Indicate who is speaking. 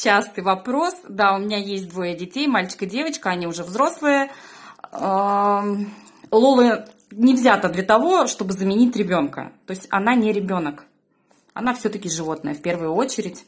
Speaker 1: частый вопрос. Да, у меня есть двое детей, мальчик и девочка, они уже взрослые. Лола не взята для того, чтобы заменить ребенка. То есть она не ребенок. Она все-таки животное в первую очередь.